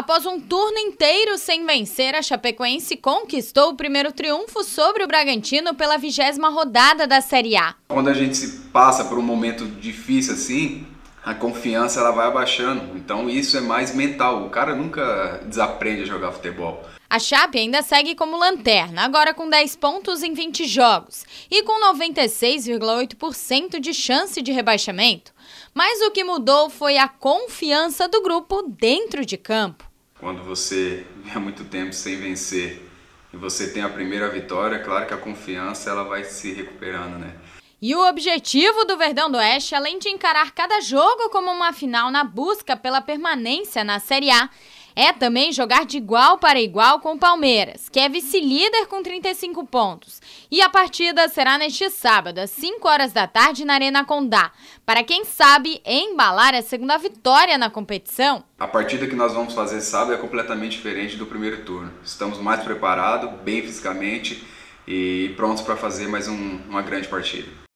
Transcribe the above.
Após um turno inteiro sem vencer, a Chapecoense conquistou o primeiro triunfo sobre o Bragantino pela vigésima rodada da Série A. Quando a gente se passa por um momento difícil assim, a confiança ela vai abaixando. Então isso é mais mental. O cara nunca desaprende a jogar futebol. A Chape ainda segue como lanterna, agora com 10 pontos em 20 jogos e com 96,8% de chance de rebaixamento. Mas o que mudou foi a confiança do grupo dentro de campo. Quando você é muito tempo sem vencer e você tem a primeira vitória, é claro que a confiança ela vai se recuperando, né? E o objetivo do Verdão do Oeste, além de encarar cada jogo como uma final na busca pela permanência na Série A, é também jogar de igual para igual com o Palmeiras, que é vice-líder com 35 pontos. E a partida será neste sábado, às 5 horas da tarde, na Arena Condá, para quem sabe embalar a segunda vitória na competição. A partida que nós vamos fazer sábado é completamente diferente do primeiro turno. Estamos mais preparados, bem fisicamente e prontos para fazer mais um, uma grande partida.